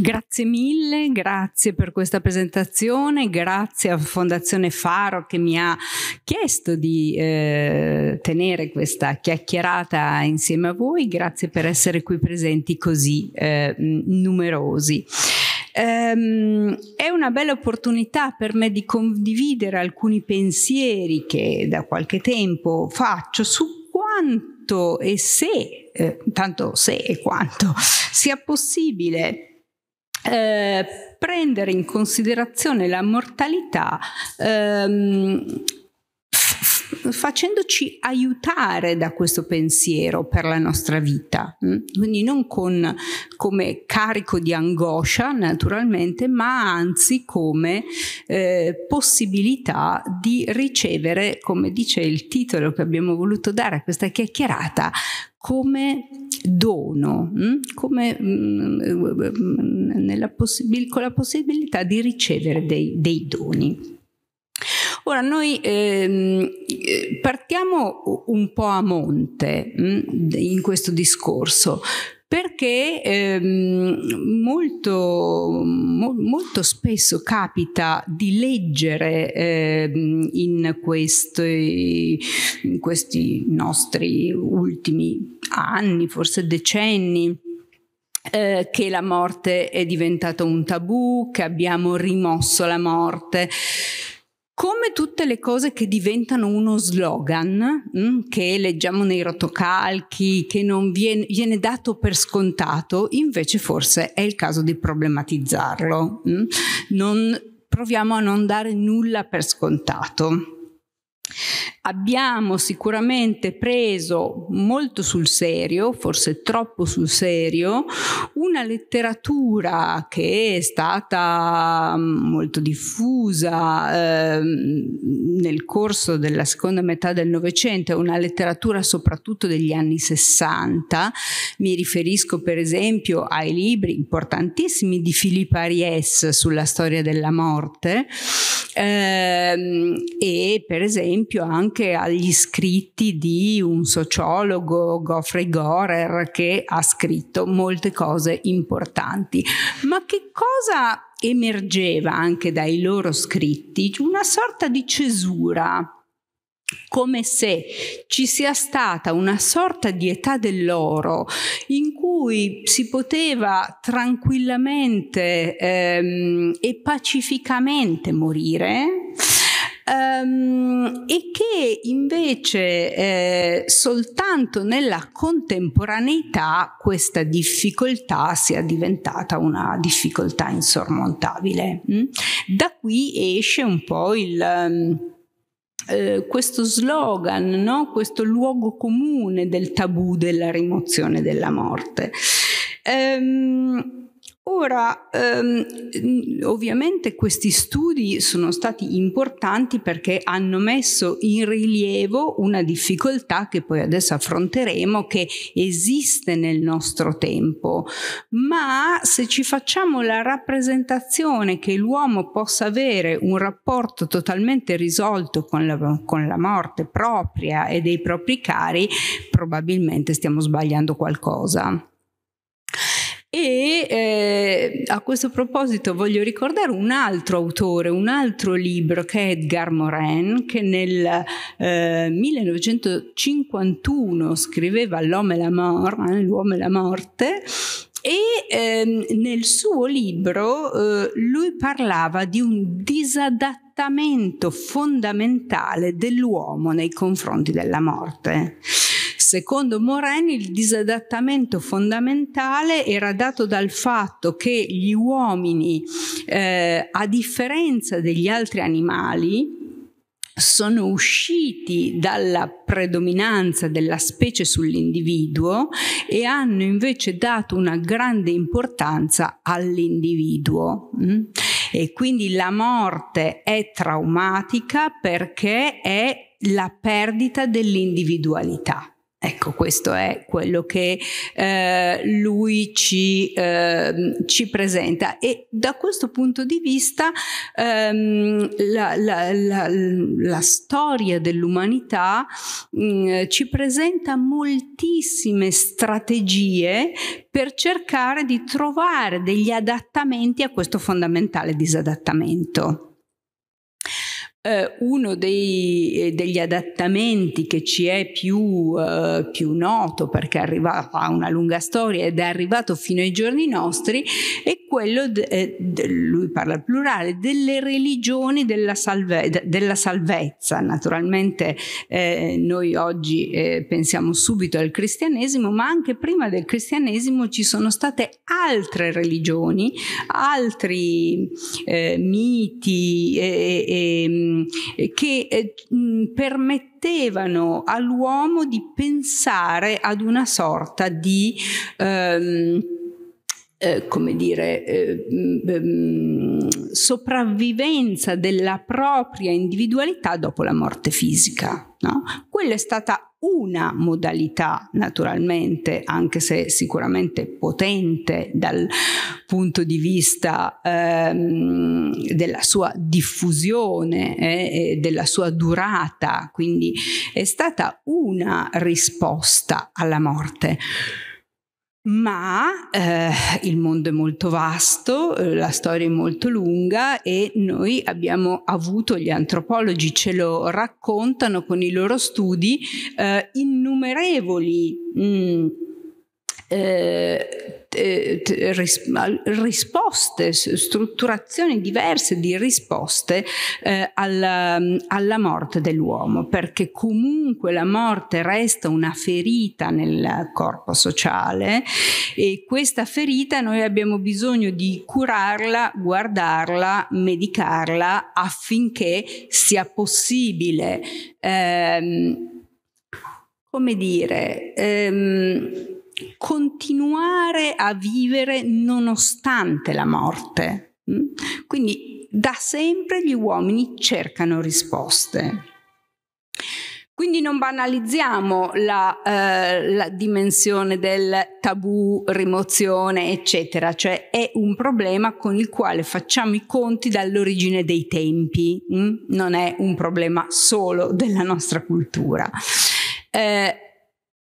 Grazie mille, grazie per questa presentazione, grazie a Fondazione Faro che mi ha chiesto di eh, tenere questa chiacchierata insieme a voi, grazie per essere qui presenti così eh, numerosi. Um, è una bella opportunità per me di condividere alcuni pensieri che da qualche tempo faccio su quanto e se, eh, tanto se e quanto, sia possibile eh, prendere in considerazione la mortalità ehm, facendoci aiutare da questo pensiero per la nostra vita, mm? quindi non con, come carico di angoscia naturalmente, ma anzi come eh, possibilità di ricevere, come dice il titolo che abbiamo voluto dare a questa chiacchierata, come dono, mm? come, mm, possib- con la possibilità di ricevere dei, dei doni. Ora noi ehm, eh, partiamo un po' a monte mh, mm, in questo discorso perché ehm, molto, mo, molto, spesso capita di leggere ehm, in, questi, in questi nostri ultimi anni, forse decenni, eh, che la morte è diventata un tabù, che abbiamo rimosso la morte. Come tutte le cose che diventano uno slogan, mh, mm, che leggiamo nei rotocalchi, che non viene, viene, dato per scontato, invece forse è il caso di problematizzarlo. Mh. Mm. Non, proviamo a non dare nulla per scontato abbiamo sicuramente preso molto sul serio, forse troppo sul serio, una letteratura che è stata mm, molto diffusa eh, nel corso della seconda metà del Novecento, una letteratura soprattutto degli anni Sessanta. Mi riferisco per esempio ai libri importantissimi di Philippe Ariès sulla storia della morte eh, e per esempio anche anche agli scritti di un sociologo, Goffrey Gorer, che ha scritto molte cose importanti. Ma che cosa emergeva anche dai loro scritti? Una sorta di cesura come se ci sia stata una sorta di età dell'oro in cui si poteva tranquillamente ehm, e pacificamente morire um, e che invece eh, soltanto nella contemporaneità questa difficoltà sia diventata una difficoltà insormontabile. Mm? Da qui esce un po' il... Um, eh, questo slogan, no? questo luogo comune del tabù della rimozione della morte. Ehm, Ora, ehm, ovviamente questi studi sono stati importanti perché hanno messo in rilievo una difficoltà che poi adesso affronteremo, che esiste nel nostro tempo, ma se ci facciamo la rappresentazione che l'uomo possa avere un rapporto totalmente risolto con la, con la morte propria e dei propri cari, probabilmente stiamo sbagliando qualcosa. E eh, a questo proposito voglio ricordare un altro autore, un altro libro che è Edgar Morin, che nel eh, 1951 scriveva L'Homme e la Mort, eh, l'uomo e la morte, e ehm, nel suo libro eh, lui parlava di un disadattamento fondamentale dell'uomo nei confronti della morte. Secondo Moren il disadattamento fondamentale era dato dal fatto che gli uomini, eh, a differenza degli altri animali, sono usciti dalla predominanza della specie sull'individuo e hanno invece dato una grande importanza all'individuo. Mm? E quindi la morte è traumatica perché è la perdita dell'individualità. Ecco, questo è quello che eh, lui ci, eh, ci, presenta e da questo punto di vista ehm, la, la, la, la, storia dell'umanità mm, ci presenta moltissime strategie per cercare di trovare degli adattamenti a questo fondamentale disadattamento eh, uno dei, eh, degli adattamenti che ci è più, eh, più noto perché arriva, ha una lunga storia ed è arrivato fino ai giorni nostri è quello, de, eh, de, lui parla al plurale, delle religioni della, salve, de, della salvezza. Naturalmente eh, noi oggi eh, pensiamo subito al cristianesimo, ma anche prima del cristianesimo ci sono state altre religioni, altri miti e, e Ehm, eh, che eh, permettevano all'uomo di pensare ad una sorta di... Ehm, eh, come dire, eh, ehm, sopravvivenza della propria individualità dopo la morte fisica. No? Quella è stata una modalità naturalmente, anche se sicuramente potente dal punto di vista ehm, della sua diffusione eh, e della sua durata, quindi è stata una risposta alla morte ma eh, il mondo è molto vasto, eh, la storia è molto lunga e noi abbiamo avuto, gli antropologi ce lo raccontano con i loro studi, eh, innumerevoli... Mh, mm, eh, eh risposte, strutturazioni diverse di risposte eh, alla, mm, alla, morte dell'uomo, perché comunque la morte resta una ferita nel corpo sociale e questa ferita noi abbiamo bisogno di curarla, guardarla, medicarla affinché sia possibile, ehm, come dire, ehm, continuare a vivere nonostante la morte. Mm? Quindi da sempre gli uomini cercano risposte. Quindi non banalizziamo la, eh, la dimensione del tabù, rimozione, eccetera, cioè è un problema con il quale facciamo i conti dall'origine dei tempi, mm? non è un problema solo della nostra cultura. Eh,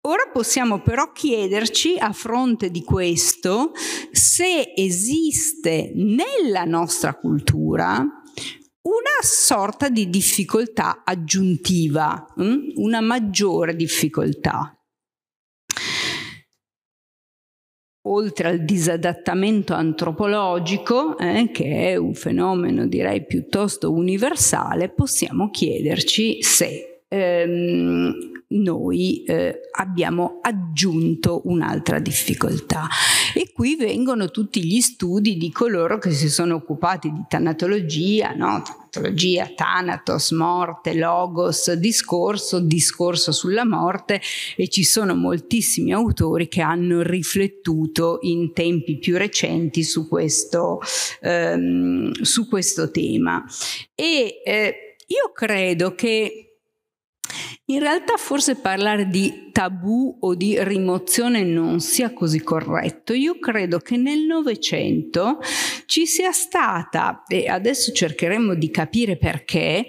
Ora possiamo però chiederci, a fronte di questo, se esiste nella nostra cultura una sorta di difficoltà aggiuntiva, hm? una maggiore difficoltà. Oltre al disadattamento antropologico, eh, che è un fenomeno direi piuttosto universale, possiamo chiederci se ehm, noi eh, abbiamo aggiunto un'altra difficoltà. E qui vengono tutti gli studi di coloro che si sono occupati di tanatologia, no? tanatologia, Thanatos, morte, logos, discorso, discorso sulla morte e ci sono moltissimi autori che hanno riflettuto in tempi più recenti su questo, ehm, su questo tema. E eh, io credo che in realtà forse parlare di tabù o di rimozione non sia così corretto. Io credo che nel Novecento ci sia stata, e adesso cercheremo di capire perché,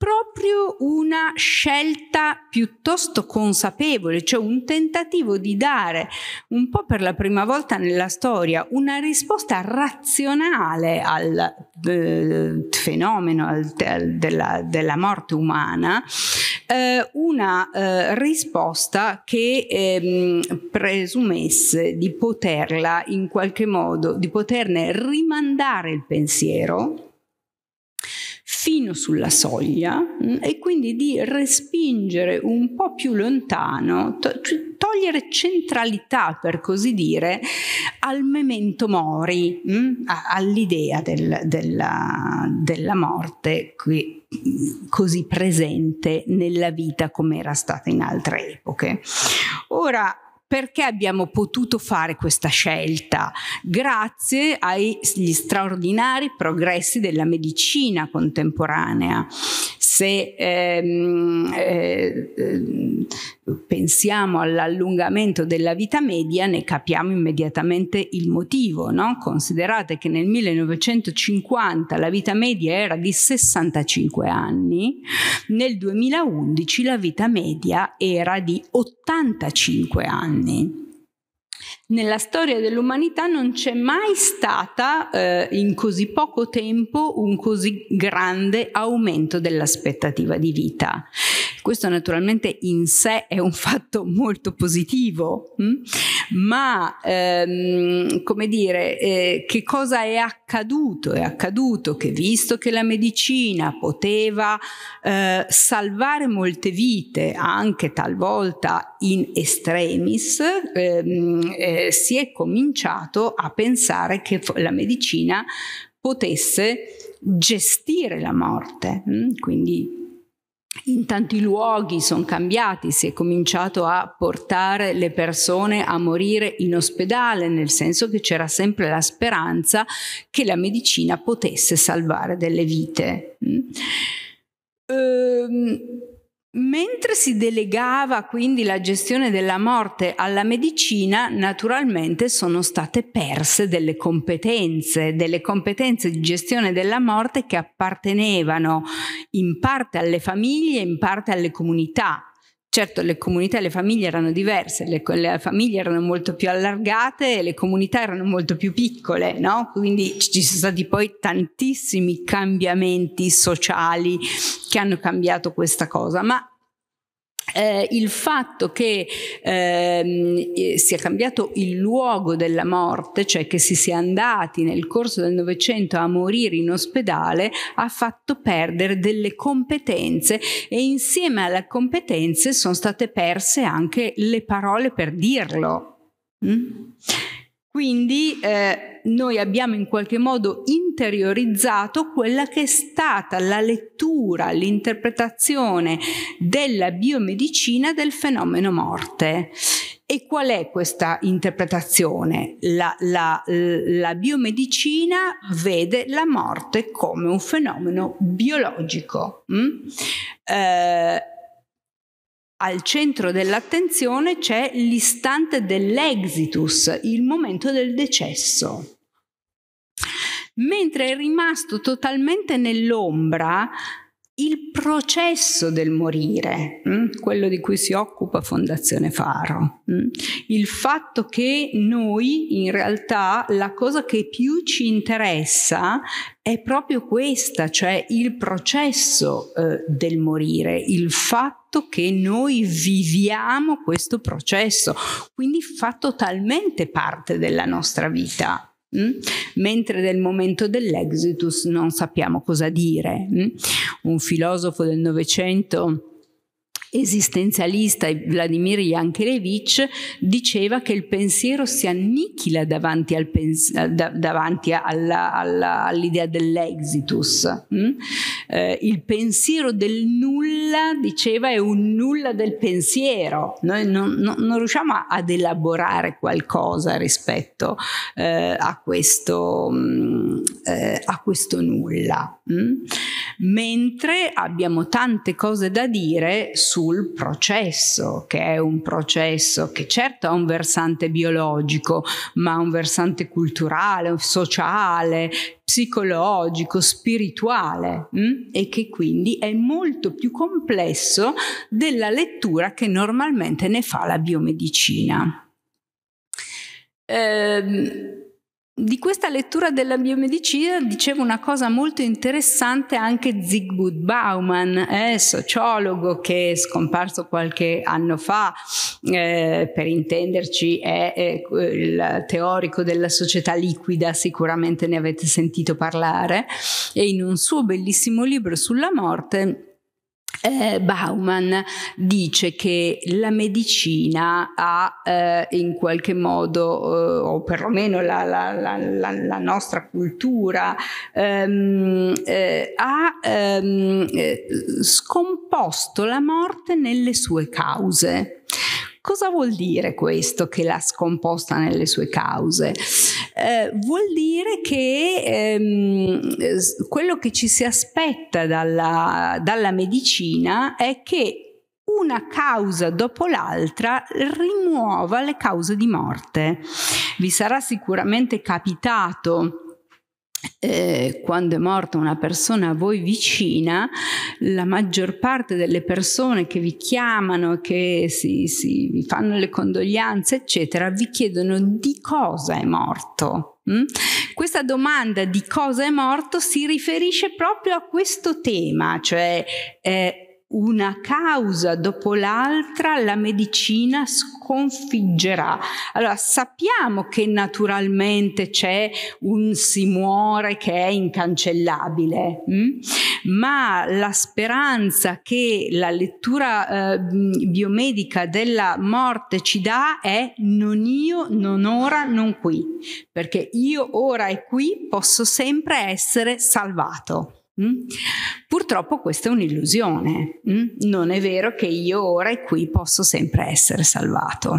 proprio una scelta piuttosto consapevole, cioè un tentativo di dare un po' per la prima volta nella storia una risposta razionale al eh, fenomeno al, al, della, della, morte umana, eh, una eh, risposta che ehm, presumesse di poterla in qualche modo, di poterne rimandare il pensiero fino sulla soglia mm, e quindi di respingere un po' più lontano, cioè, togliere centralità per così dire al memento mori, mm, all'idea del, della, della morte qui mm, così presente nella vita come era stata in altre epoche. Ora, perché abbiamo potuto fare questa scelta? Grazie agli straordinari progressi della medicina contemporanea se ehm, eh, eh, pensiamo all'allungamento della vita media ne capiamo immediatamente il motivo. No? Considerate che nel 1950 la vita media era di 65 anni, nel 2011 la vita media era di 85 anni nella storia dell'umanità non c'è mai stata eh, in così poco tempo un così grande aumento dell'aspettativa di vita. Questo naturalmente in sé è un fatto molto positivo. Hm? ma ehm, come dire, eh, che cosa è accaduto? È accaduto che visto che la medicina poteva eh, salvare molte vite, anche talvolta in estremis, ehm, eh, si è cominciato a pensare che la medicina potesse gestire la morte, mm? quindi in tanti luoghi sono cambiati, si è cominciato a portare le persone a morire in ospedale, nel senso che c'era sempre la speranza che la medicina potesse salvare delle vite. Mm. Ehm, Mentre si delegava quindi la gestione della morte alla medicina, naturalmente sono state perse delle competenze, delle competenze di gestione della morte che appartenevano in parte alle famiglie, in parte alle comunità. Certo le comunità e le famiglie erano diverse, le, le, famiglie erano molto più allargate e le comunità erano molto più piccole, no? quindi ci sono stati poi tantissimi cambiamenti sociali che hanno cambiato questa cosa, ma eh, il fatto che ehm, eh, sia cambiato il luogo della morte, cioè che si sia andati nel corso del Novecento a morire in ospedale, ha fatto perdere delle competenze e insieme alle competenze sono state perse anche le parole per dirlo. Mm? Quindi eh, noi abbiamo in qualche modo interiorizzato quella che è stata la lettura, l'interpretazione della biomedicina del fenomeno morte. E qual è questa interpretazione? La, la, la, biomedicina vede la morte come un fenomeno biologico. Mm? Eh, al centro dell'attenzione c'è l'istante dell'exitus, il momento del decesso. Mentre è rimasto totalmente nell'ombra il processo del morire, mm? quello di cui si occupa Fondazione Faro, mm? il fatto che noi in realtà la cosa che più ci interessa è proprio questa, cioè il processo eh, del morire, il fatto che noi viviamo questo processo, quindi fa totalmente parte della nostra vita Mm? mentre nel momento dell'exitus non sappiamo cosa dire. Mm? Un filosofo del Novecento esistenzialista Vladimir Yankelevich diceva che il pensiero si annichila davanti, al pens- eh, davanti alla, alla, all'idea dell'exitus. Mm? Eh, il pensiero del nulla, diceva, è un nulla del pensiero. Noi non, non, non riusciamo ad elaborare qualcosa rispetto eh, a, questo, mm, eh, a, questo, nulla. Mm? Mentre abbiamo tante cose da dire su sul processo, che è un processo che certo ha un versante biologico, ma un versante culturale, sociale, psicologico, spirituale mh? Mm? e che quindi è molto più complesso della lettura che normalmente ne fa la biomedicina. Ehm, di questa lettura della biomedicina diceva una cosa molto interessante anche Zygmunt Bauman, eh, sociologo che è scomparso qualche anno fa, eh, per intenderci è, è, il teorico della società liquida, sicuramente ne avete sentito parlare, e in un suo bellissimo libro sulla morte eh, Bauman dice che la medicina ha eh, in qualche modo, eh, o perlomeno la, la, la, la nostra cultura, ehm, eh, ha ehm, eh, scomposto la morte nelle sue cause. Cosa vuol dire questo che l'ha scomposta nelle sue cause? eh, vuol dire che ehm, quello che ci si aspetta dalla, dalla medicina è che una causa dopo l'altra rimuova le cause di morte. Vi sarà sicuramente capitato eh, quando è morta una persona a voi vicina, la maggior parte delle persone che vi chiamano, che si, si, vi fanno le condoglianze, eccetera, vi chiedono di cosa è morto. Mm? Questa domanda di cosa è morto si riferisce proprio a questo tema, cioè eh, una causa dopo l'altra la medicina sconfiggerà. Allora sappiamo che naturalmente c'è un simore che è incancellabile, mh? Mm? ma la speranza che la lettura eh, biomedica della morte ci dà è non io, non ora, non qui, perché io ora e qui posso sempre essere salvato. Mm? Purtroppo questa è un'illusione, mm? non è vero che io ora e qui posso sempre essere salvato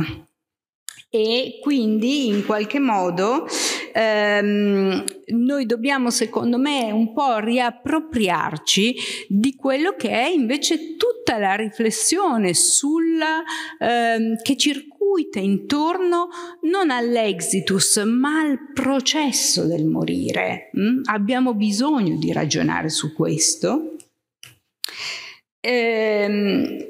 e quindi in qualche modo ehm, noi dobbiamo secondo me un po' riappropriarci di quello che è invece tutta la riflessione sulla, ehm, che circuita intorno non all'exitus ma al processo del morire. Mm? Abbiamo bisogno di ragionare su questo. Ehm,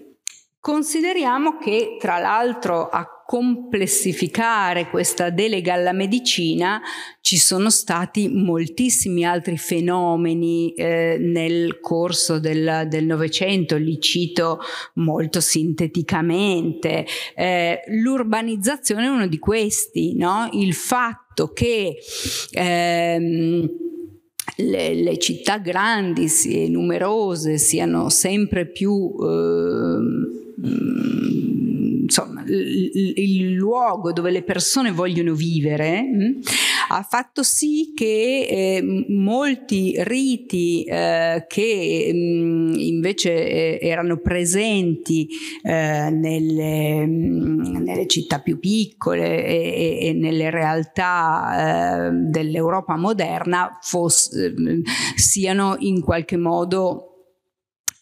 consideriamo che tra l'altro a complessificare questa delega alla medicina ci sono stati moltissimi altri fenomeni eh, nel corso del, Novecento, li cito molto sinteticamente. Eh, l'urbanizzazione è uno di questi, no? il fatto che ehm, le, le, città grandi e numerose siano sempre più... Eh, insomma, il, il luogo dove le persone vogliono vivere mh, hm, ha fatto sì che eh, molti riti eh, che mh, hm, invece eh, erano presenti eh, nelle, mh, hm, nelle, città più piccole e, e, e nelle realtà eh, dell'Europa moderna fosse, siano in qualche modo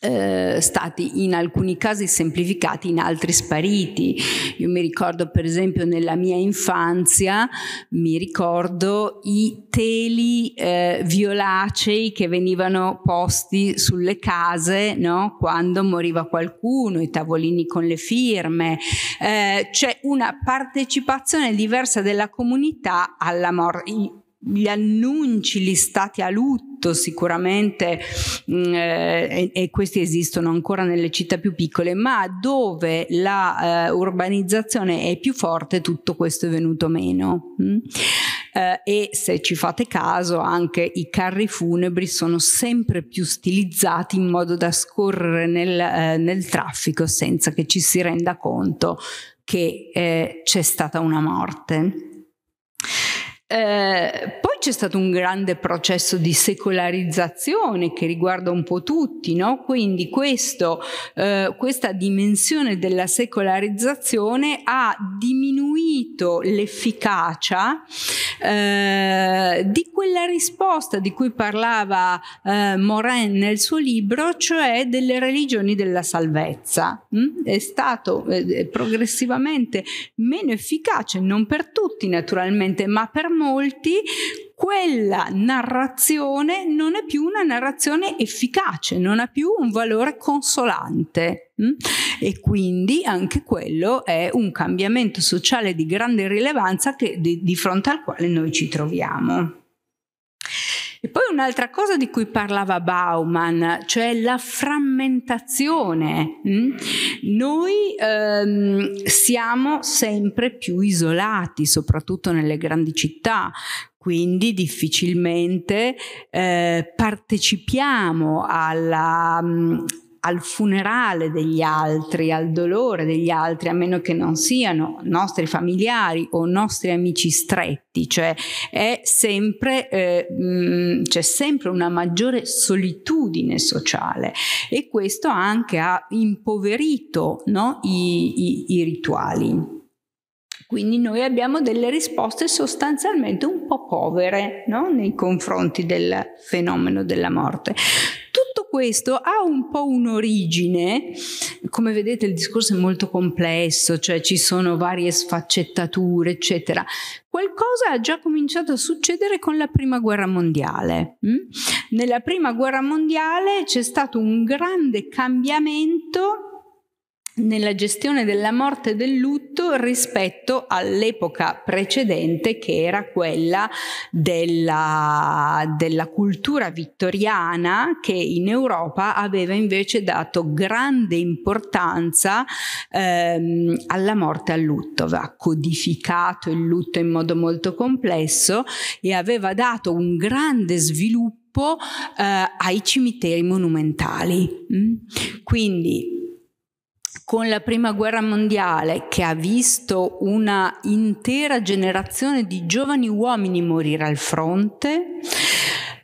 eh, stati in alcuni casi semplificati, in altri spariti. Io mi ricordo per esempio nella mia infanzia, mi ricordo i teli eh, violacei che venivano posti sulle case no? quando moriva qualcuno, i tavolini con le firme. Eh, c'è una partecipazione diversa della comunità alla morte gli annunci listati a lutto sicuramente mh, mm, eh, e, e, questi esistono ancora nelle città più piccole ma dove la eh, urbanizzazione è più forte tutto questo è venuto meno mm? eh, e se ci fate caso anche i carri funebri sono sempre più stilizzati in modo da scorrere nel, eh, nel traffico senza che ci si renda conto che eh, c'è stata una morte eh, poi c'è stato un grande processo di secolarizzazione che riguarda un po' tutti, no? quindi questo, eh, questa dimensione della secolarizzazione ha diminuito l'efficacia eh, di quella risposta di cui parlava eh, Morin nel suo libro, cioè delle religioni della salvezza. Mm? È stato eh, progressivamente meno efficace, non per tutti naturalmente, ma per molti quella narrazione non è più una narrazione efficace, non ha più un valore consolante mm? e quindi anche quello è un cambiamento sociale di grande rilevanza che, di, di fronte al quale noi ci troviamo. E poi un'altra cosa di cui parlava Bauman, cioè la frammentazione. Mm? Noi ehm, siamo sempre più isolati, soprattutto nelle grandi città, quindi difficilmente eh, partecipiamo alla... Mh, mm, al funerale degli altri, al dolore degli altri, a meno che non siano nostri familiari o nostri amici stretti, cioè è sempre, eh, mh, mm, c'è sempre una maggiore solitudine sociale e questo anche ha impoverito no, i, i, i rituali. Quindi noi abbiamo delle risposte sostanzialmente un po' povere no? nei confronti del fenomeno della morte questo ha un po' un'origine, come vedete il discorso è molto complesso, cioè ci sono varie sfaccettature, eccetera. Qualcosa ha già cominciato a succedere con la Prima Guerra Mondiale. Mm? Nella Prima Guerra Mondiale c'è stato un grande cambiamento nella gestione della morte e del lutto rispetto all'epoca precedente che era quella della, della, cultura vittoriana che in Europa aveva invece dato grande importanza ehm, alla morte e al lutto, aveva codificato il lutto in modo molto complesso e aveva dato un grande sviluppo eh, ai cimiteri monumentali. Mm? Quindi con la prima guerra mondiale che ha visto una intera generazione di giovani uomini morire al fronte,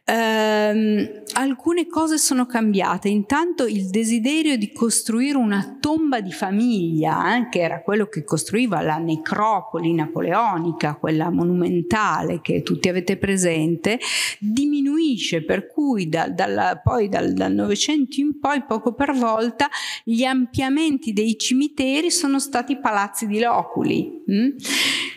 Ehm, alcune cose sono cambiate, intanto il desiderio di costruire una tomba di famiglia, eh, che era quello che costruiva la necropoli napoleonica, quella monumentale che tutti avete presente, diminuisce, per cui da, dalla, poi dal, dal Novecento in poi, poco per volta, gli ampliamenti dei cimiteri sono stati palazzi di loculi. Hm?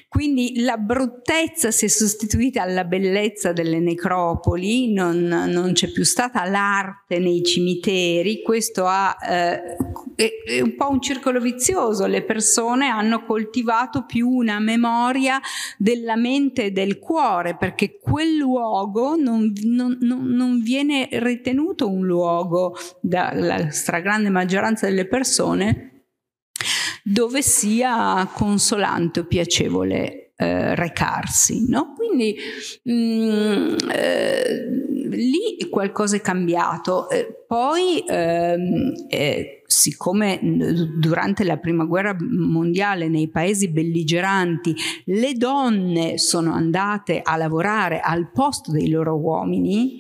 Quindi la bruttezza si è sostituita alla bellezza delle necropoli, non, non c'è più stata l'arte nei cimiteri, questo ha, eh, è un po' un circolo vizioso, le persone hanno coltivato più una memoria della mente e del cuore, perché quel luogo non, non, non viene ritenuto un luogo dalla stragrande maggioranza delle persone dove sia consolante o piacevole eh, recarsi. No? Quindi mh, mm, eh, lì qualcosa è cambiato. Eh, poi ehm, eh, siccome durante la prima guerra mondiale nei paesi belligeranti le donne sono andate a lavorare al posto dei loro uomini,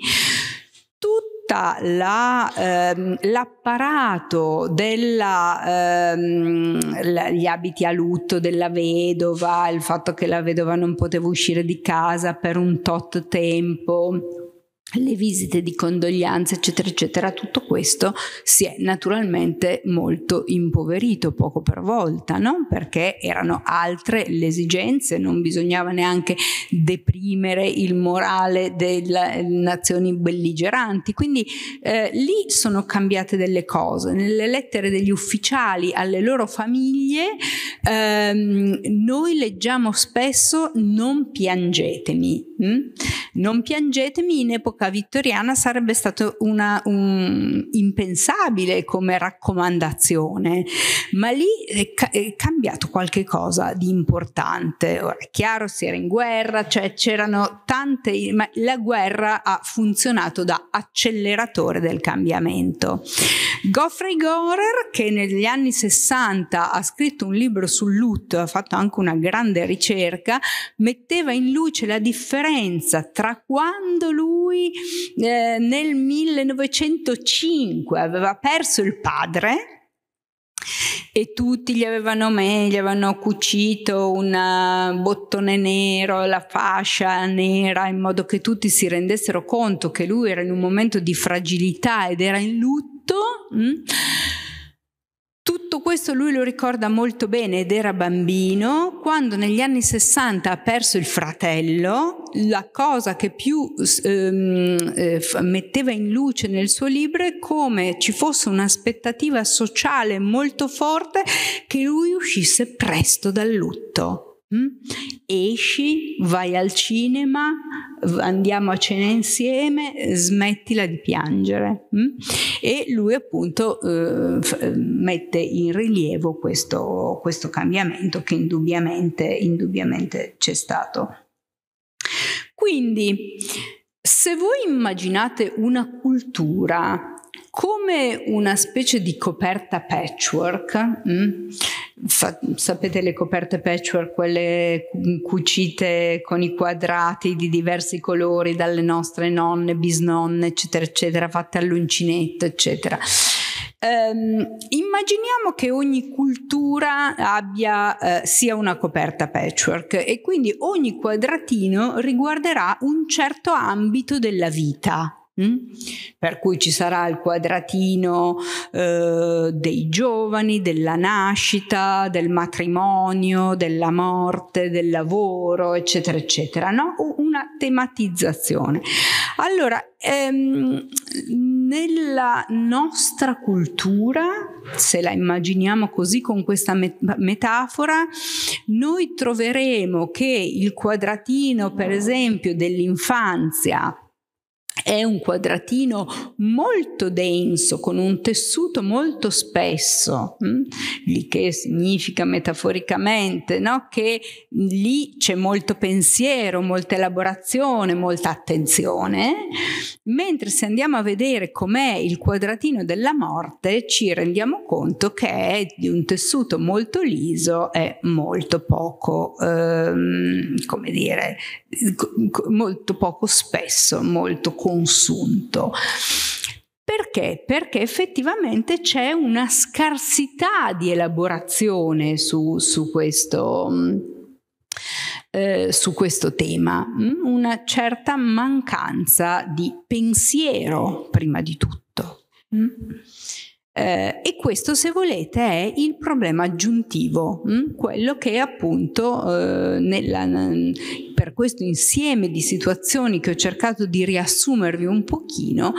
tutti tutta la, ehm, l'apparato degli ehm, abiti a lutto della vedova, il fatto che la vedova non poteva uscire di casa per un tot tempo le visite di condoglianze, eccetera, eccetera, tutto questo si è naturalmente molto impoverito poco per volta, no? perché erano altre le esigenze, non bisognava neanche deprimere il morale delle nazioni belligeranti, quindi eh, lì sono cambiate delle cose. Nelle lettere degli ufficiali alle loro famiglie ehm, noi leggiamo spesso non piangetemi, hm? non piangetemi in epoca all'epoca vittoriana sarebbe stato una, un, impensabile come raccomandazione, ma lì è, ca- è cambiato qualcosa di importante. Ora è chiaro, si era in guerra, cioè c'erano tante, ma la guerra ha funzionato da acceleratore del cambiamento. Goffrey Gorer, che negli anni 60 ha scritto un libro sul lutto, ha fatto anche una grande ricerca, metteva in luce la differenza tra quando lui eh, nel 1905 aveva perso il padre e tutti gli avevano meglio, gli avevano cucito un eh, bottone nero, la fascia nera, in modo che tutti si rendessero conto che lui era in un momento di fragilità ed era in lutto. Mm? Tutto questo lui lo ricorda molto bene ed era bambino quando negli anni 60 ha perso il fratello. La cosa che più ehm, eh, metteva in luce nel suo libro è come ci fosse un'aspettativa sociale molto forte che lui uscisse presto dal lutto. Mm? Esci, vai al cinema, andiamo a cena insieme, smettila di piangere. Mm? E lui appunto eh, mette in rilievo questo, questo cambiamento che indubbiamente, indubbiamente c'è stato. Quindi, se voi immaginate una cultura come una specie di coperta patchwork, mh, mm? fa, sapete le coperte patchwork, quelle cucite con i quadrati di diversi colori dalle nostre nonne, bisnonne, eccetera, eccetera, fatte all'uncinetto, eccetera. Um, immaginiamo che ogni cultura abbia, uh, sia una coperta patchwork e quindi ogni quadratino riguarderà un certo ambito della vita Mm? Per cui ci sarà il quadratino eh, dei giovani, della nascita, del matrimonio, della morte, del lavoro, eccetera, eccetera. No? Una tematizzazione. Allora, ehm, nella nostra cultura, se la immaginiamo così con questa metafora, noi troveremo che il quadratino, per esempio, dell'infanzia è un quadratino molto denso, con un tessuto molto spesso, mm? il che significa metaforicamente no? che lì c'è molto pensiero, molta elaborazione, molta attenzione, eh? mentre se andiamo a vedere com'è il quadratino della morte ci rendiamo conto che è di un tessuto molto liso e molto poco, ehm, come dire, molto poco spesso, molto corto consunto. Perché? Perché effettivamente c'è una scarsità di elaborazione su, su questo. Eh, su questo tema, mm? una certa mancanza di pensiero prima di tutto. Mm. Eh, e questo, se volete, è il problema aggiuntivo, mh? Mm? quello che appunto eh, nella, per questo insieme di situazioni che ho cercato di riassumervi un pochino,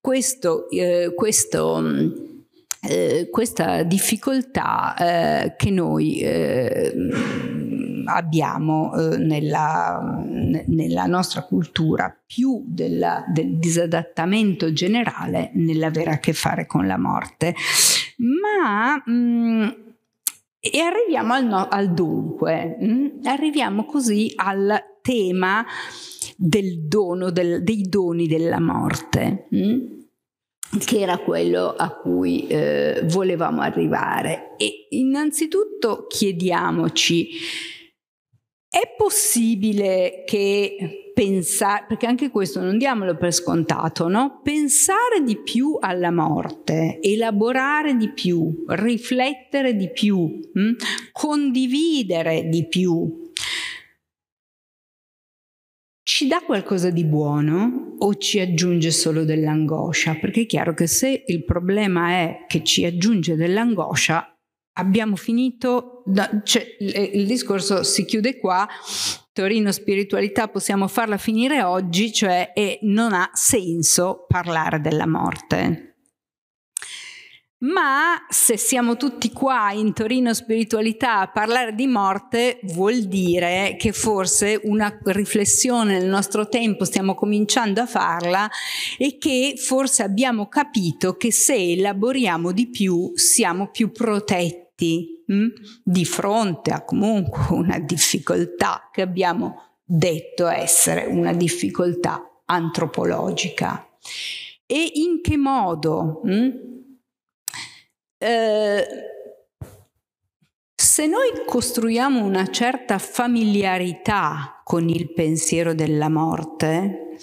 questo, eh, questo mm, eh, questa difficoltà eh, che noi eh, abbiamo eh, nella, nella, nostra cultura più della, del disadattamento generale nell'avere a che fare con la morte. Ma mh, mm, e arriviamo al, no, al dunque, mh? Mm? arriviamo così al tema del dono, del, dei doni della morte, mh? Mm? che era quello a cui eh, volevamo arrivare. E innanzitutto chiediamoci è possibile che pensare, perché anche questo non diamolo per scontato, no? Pensare di più alla morte, elaborare di più, riflettere di più, mh? Hm? condividere di più, ci dà qualcosa di buono o ci aggiunge solo dell'angoscia? Perché è chiaro che se il problema è che ci aggiunge dell'angoscia, abbiamo finito, no, cioè, il discorso si chiude qua, Torino spiritualità possiamo farla finire oggi, cioè e non ha senso parlare della morte. Ma se siamo tutti qua in Torino Spiritualità a parlare di morte, vuol dire che forse una riflessione nel nostro tempo stiamo cominciando a farla e che forse abbiamo capito che se elaboriamo di più siamo più protetti metti mh, hm, di fronte a comunque una difficoltà che abbiamo detto essere una difficoltà antropologica e in che modo mh, hm, eh, se noi costruiamo una certa familiarità con il pensiero della morte,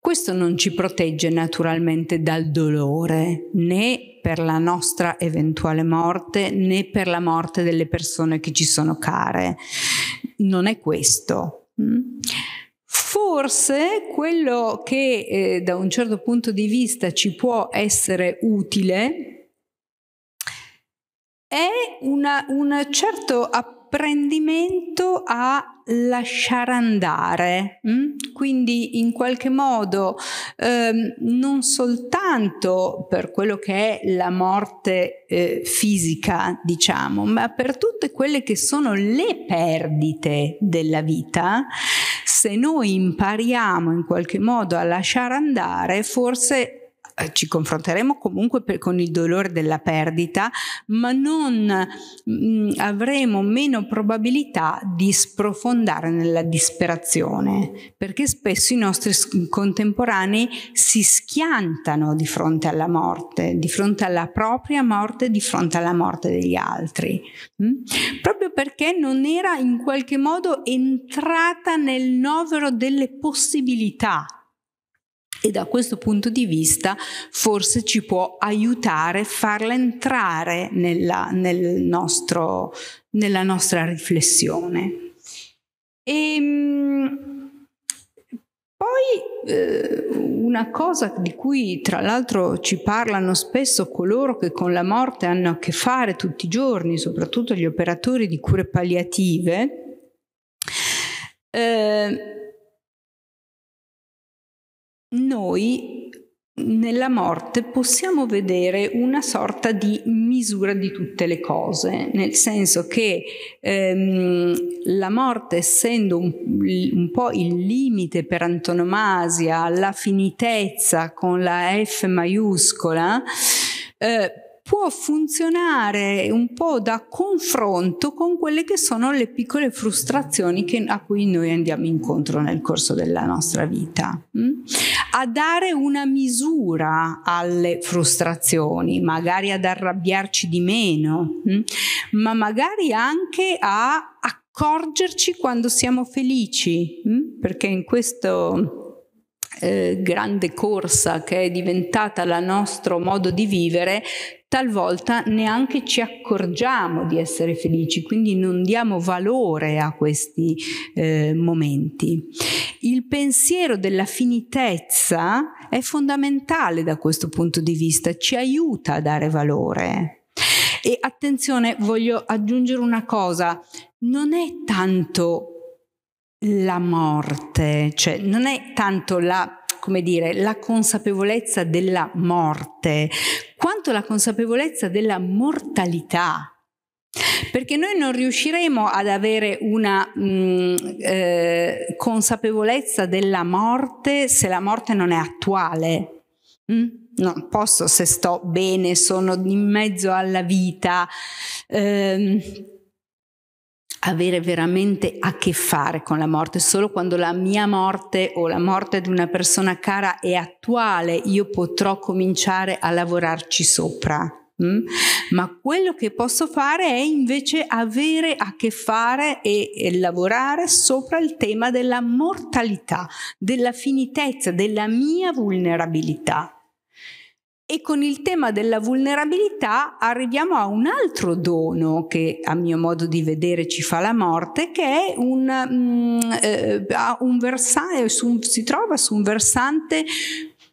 questo non ci protegge naturalmente dal dolore, né per la nostra eventuale morte, né per la morte delle persone che ci sono care. Non è questo. Mm? Forse quello che eh, da un certo punto di vista ci può essere utile è una, un certo approccio apprendimento a lasciare andare, mh? Mm? quindi in qualche modo ehm, non soltanto per quello che è la morte eh, fisica, diciamo, ma per tutte quelle che sono le perdite della vita, se noi impariamo in qualche modo a lasciare andare, forse eh, ci confronteremo comunque per, con il dolore della perdita, ma non mh, mm, avremo meno probabilità di sprofondare nella disperazione, perché spesso i nostri contemporanei si schiantano di fronte alla morte, di fronte alla propria morte, di fronte alla morte degli altri, mh? Mm? proprio perché non era in qualche modo entrata nel novero delle possibilità e da questo punto di vista forse ci può aiutare farla entrare nella, nel nostro, nella nostra riflessione. E, ehm, poi eh, una cosa di cui tra l'altro ci parlano spesso coloro che con la morte hanno a che fare tutti i giorni, soprattutto gli operatori di cure palliative, eh, noi nella morte possiamo vedere una sorta di misura di tutte le cose, nel senso che ehm, la morte, essendo un, un, po' il limite per antonomasia, la finitezza con la F maiuscola, eh, può funzionare un po' da confronto con quelle che sono le piccole frustrazioni che, a cui noi andiamo incontro nel corso della nostra vita. Mm? A dare una misura alle frustrazioni, magari ad arrabbiarci di meno, mm? ma magari anche a accorgerci quando siamo felici, mm? perché in questo eh, grande corsa che è diventata il nostro modo di vivere, talvolta neanche ci accorgiamo di essere felici, quindi non diamo valore a questi eh, momenti. Il pensiero della finitezza è fondamentale da questo punto di vista, ci aiuta a dare valore. E attenzione, voglio aggiungere una cosa, non è tanto la morte, cioè non è tanto la, come dire, la consapevolezza della morte, quanto la consapevolezza della mortalità. Perché noi non riusciremo ad avere una mh, mm, eh, consapevolezza della morte se la morte non è attuale. Mm? Non posso se sto bene, sono in mezzo alla vita. Ehm, avere veramente a che fare con la morte, solo quando la mia morte o la morte di una persona cara è attuale io potrò cominciare a lavorarci sopra. Mm? Ma quello che posso fare è invece avere a che fare e, e lavorare sopra il tema della mortalità, della finitezza, della mia vulnerabilità. E con il tema della vulnerabilità arriviamo a un altro dono che a mio modo di vedere ci fa la morte, che è un, mm, eh, un versante, eh, si trova su un versante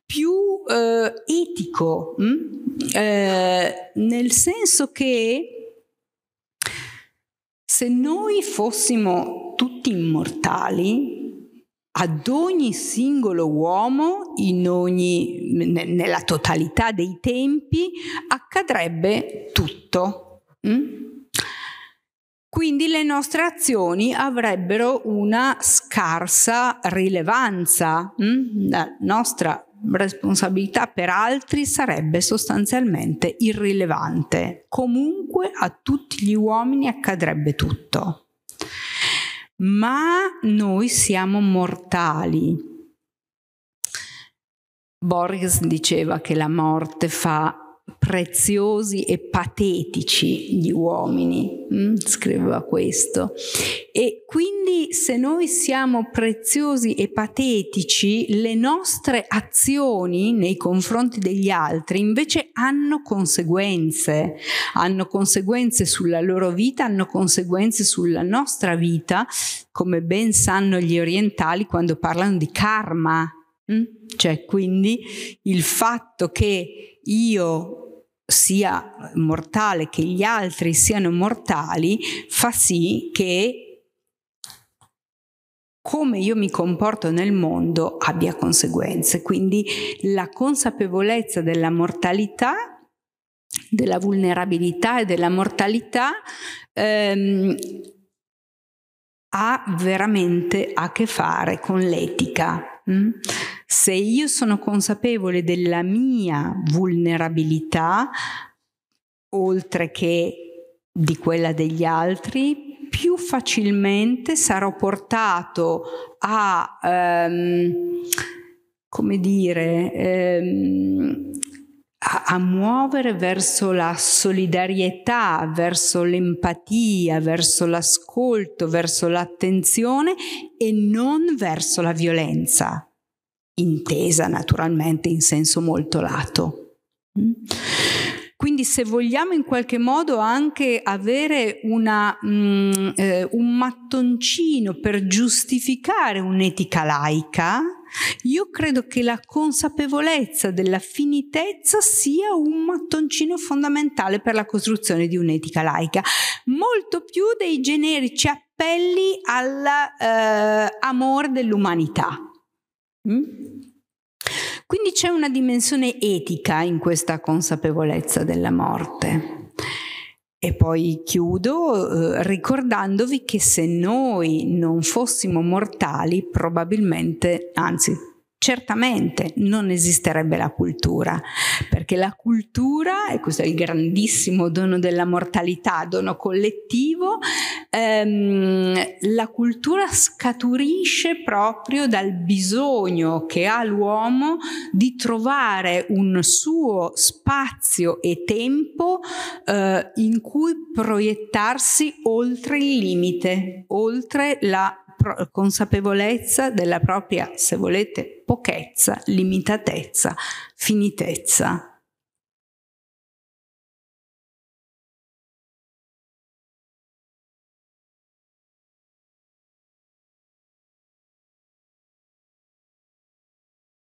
più eh, etico, mm? eh, nel senso che se noi fossimo tutti immortali, ad ogni singolo uomo, ogni, nella totalità dei tempi, accadrebbe tutto. Mm? Quindi le nostre azioni avrebbero una scarsa rilevanza, mm? la nostra responsabilità per altri sarebbe sostanzialmente irrilevante. Comunque a tutti gli uomini accadrebbe tutto ma noi siamo mortali. Borges diceva che la morte fa preziosi e patetici gli uomini, mh? Mm? scriveva questo. E quindi se noi siamo preziosi e patetici, le nostre azioni nei confronti degli altri invece hanno conseguenze, hanno conseguenze sulla loro vita, hanno conseguenze sulla nostra vita, come ben sanno gli orientali quando parlano di karma. Mh? Mm? Cioè, quindi il fatto che io sia mortale che gli altri siano mortali fa sì che come io mi comporto nel mondo abbia conseguenze. Quindi la consapevolezza della mortalità, della vulnerabilità e della mortalità ehm, ha veramente a che fare con l'etica. Mm? Se io sono consapevole della mia vulnerabilità, oltre che di quella degli altri, più facilmente sarò portato a, ehm, come dire, ehm, a, a muovere verso la solidarietà, verso l'empatia, verso l'ascolto, verso l'attenzione e non verso la violenza intesa naturalmente in senso molto lato. Mm? Quindi se vogliamo in qualche modo anche avere una, mh, mm, eh, un mattoncino per giustificare un'etica laica, io credo che la consapevolezza della finitezza sia un mattoncino fondamentale per la costruzione di un'etica laica, molto più dei generici appelli all'amore eh, dell'umanità. Mm? Quindi c'è una dimensione etica in questa consapevolezza della morte. E poi chiudo eh, ricordandovi che se noi non fossimo mortali, probabilmente, anzi certamente non esisterebbe la cultura, perché la cultura, e questo è il grandissimo dono della mortalità, dono collettivo, ehm, la cultura scaturisce proprio dal bisogno che ha l'uomo di trovare un suo spazio e tempo eh, in cui proiettarsi oltre il limite, oltre la consapevolezza della propria, se volete, pochezza, limitatezza, finitezza.